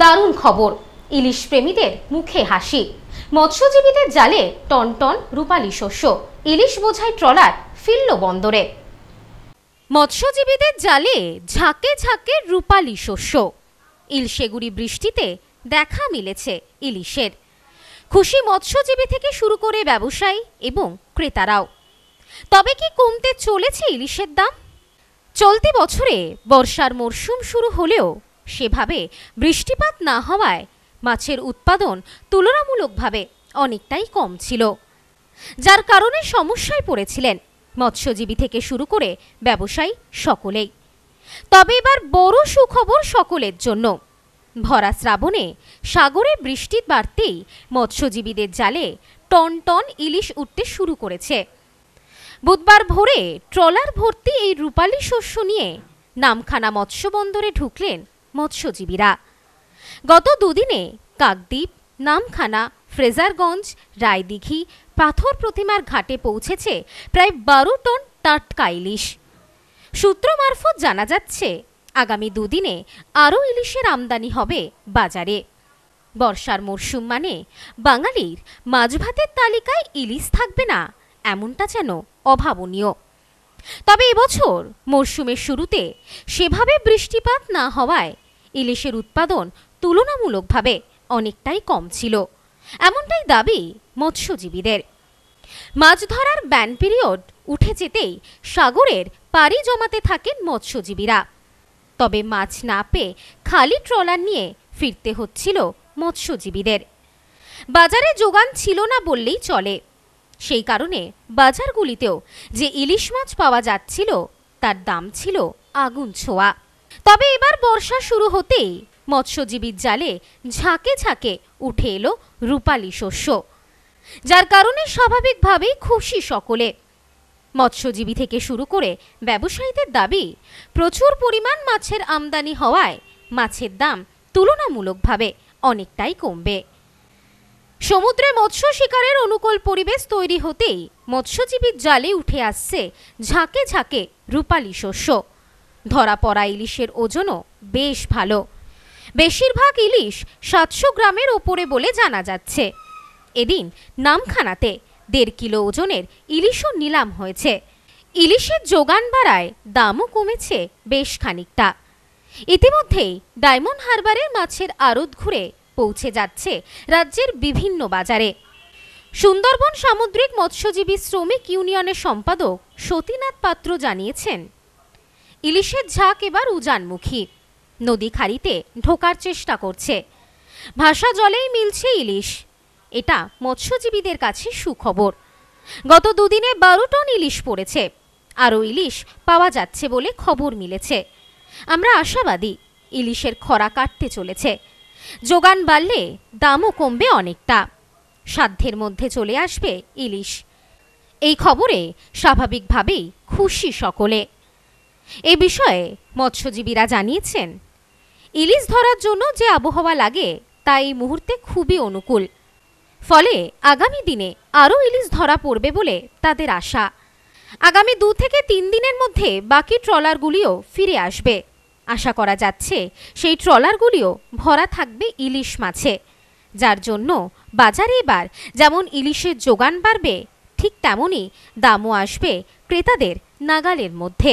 দারুণ খবর ইলিশ প্রেমীদের মুখে হাসি মৎস্যজীবীদের জালে টন টন রূপালী শস্য ইলিশ বোঝাই ট্রলার ফিরল বন্দরে মৎস্যজীবীদের জালে ঝাঁকে ঝাঁকে রূপালী শস্য ইলশেগুড়ি বৃষ্টিতে দেখা মিলেছে ইলিশের খুশি মৎস্যজীবী থেকে শুরু করে ব্যবসায়ী এবং ক্রেতারাও তবে কি কমতে চলেছে ইলিশের দাম চলতি বছরে বর্ষার মরশুম শুরু হলেও সেভাবে বৃষ্টিপাত না হওয়ায় মাছের উৎপাদন তুলনামূলকভাবে অনেকটাই কম ছিল যার কারণে সমস্যায় পড়েছিলেন মৎস্যজীবী থেকে শুরু করে ব্যবসায়ী সকলেই তবে এবার বড় সুখবর সকলের জন্য ভরা শ্রাবণে সাগরে বৃষ্টি বাড়তেই মৎস্যজীবীদের জালে টন টন ইলিশ উঠতে শুরু করেছে বুধবার ভোরে ট্রলার ভর্তি এই রূপালী শস্য নিয়ে নামখানা মৎস্য বন্দরে ঢুকলেন মৎস্যজীবীরা গত দুদিনে কাকদ্বীপ নামখানা ফ্রেজারগঞ্জ রায়দিঘি পাথর প্রতিমার ঘাটে পৌঁছেছে প্রায় বারো টন টাটকা ইলিশ সূত্র মারফত জানা যাচ্ছে আগামী দুদিনে আরও ইলিশের আমদানি হবে বাজারে বর্ষার মরশুম মানে বাঙালির মাছ ভাতের তালিকায় ইলিশ থাকবে না এমনটা যেন অভাবনীয় তবে এবছর মরশুমের শুরুতে সেভাবে বৃষ্টিপাত না হওয়ায় ইলিশের উৎপাদন তুলনামূলকভাবে অনেকটাই কম ছিল এমনটাই দাবি মৎস্যজীবীদের মাছ ধরার ব্যান পিরিয়ড উঠে যেতেই সাগরের পাড়ি জমাতে থাকেন মৎস্যজীবীরা তবে মাছ না পেয়ে খালি ট্রলার নিয়ে ফিরতে হচ্ছিল মৎস্যজীবীদের বাজারে যোগান ছিল না বললেই চলে সেই কারণে বাজারগুলিতেও যে ইলিশ মাছ পাওয়া যাচ্ছিল তার দাম ছিল আগুন ছোঁয়া তবে এবার বর্ষা শুরু হতেই মৎস্যজীবীর জালে ঝাঁকে ঝাঁকে উঠে এলো রূপালী শস্য যার কারণে স্বাভাবিকভাবেই খুশি সকলে মৎস্যজীবী থেকে শুরু করে ব্যবসায়ীদের দাবি প্রচুর পরিমাণ মাছের আমদানি হওয়ায় মাছের দাম তুলনামূলকভাবে অনেকটাই কমবে সমুদ্রে মৎস্য শিকারের অনুকূল পরিবেশ তৈরি হতেই মৎস্যজীবীর জালে উঠে আসছে ঝাঁকে ঝাঁকে রূপালী শস্য ধরা পড়া ইলিশের ওজনও বেশ ভালো বেশিরভাগ ইলিশ সাতশো গ্রামের ওপরে বলে জানা যাচ্ছে এদিন নামখানাতে দেড় কিলো ওজনের ইলিশও নিলাম হয়েছে ইলিশের যোগান বাড়ায় দামও কমেছে বেশ খানিকটা ইতিমধ্যেই ডায়মন্ড হারবারের মাছের আড়ত ঘুরে পৌঁছে যাচ্ছে রাজ্যের বিভিন্ন বাজারে সুন্দরবন সামুদ্রিক মৎস্যজীবী শ্রমিক ইউনিয়নের সম্পাদক সতীনাথ পাত্র জানিয়েছেন ইলিশের ঝাঁক এবার উজানমুখী নদী খাড়িতে ঢোকার চেষ্টা করছে ভাষা জলেই মিলছে ইলিশ এটা মৎস্যজীবীদের কাছে সুখবর গত দুদিনে বারো টন ইলিশ পড়েছে আরও ইলিশ পাওয়া যাচ্ছে বলে খবর মিলেছে আমরা আশাবাদী ইলিশের খরা কাটতে চলেছে যোগান বাড়লে দামও কমবে অনেকটা সাধ্যের মধ্যে চলে আসবে ইলিশ এই খবরে স্বাভাবিকভাবেই খুশি সকলে এ বিষয়ে মৎস্যজীবীরা জানিয়েছেন ইলিশ ধরার জন্য যে আবহাওয়া লাগে তা এই মুহূর্তে খুবই অনুকূল ফলে আগামী দিনে আরও ইলিশ ধরা পড়বে বলে তাদের আশা আগামী দু থেকে তিন দিনের মধ্যে বাকি ট্রলারগুলিও ফিরে আসবে আশা করা যাচ্ছে সেই ট্রলারগুলিও ভরা থাকবে ইলিশ মাছে যার জন্য বাজারে এবার যেমন ইলিশের যোগান বাড়বে ঠিক তেমনই দামও আসবে ক্রেতাদের নাগালের মধ্যে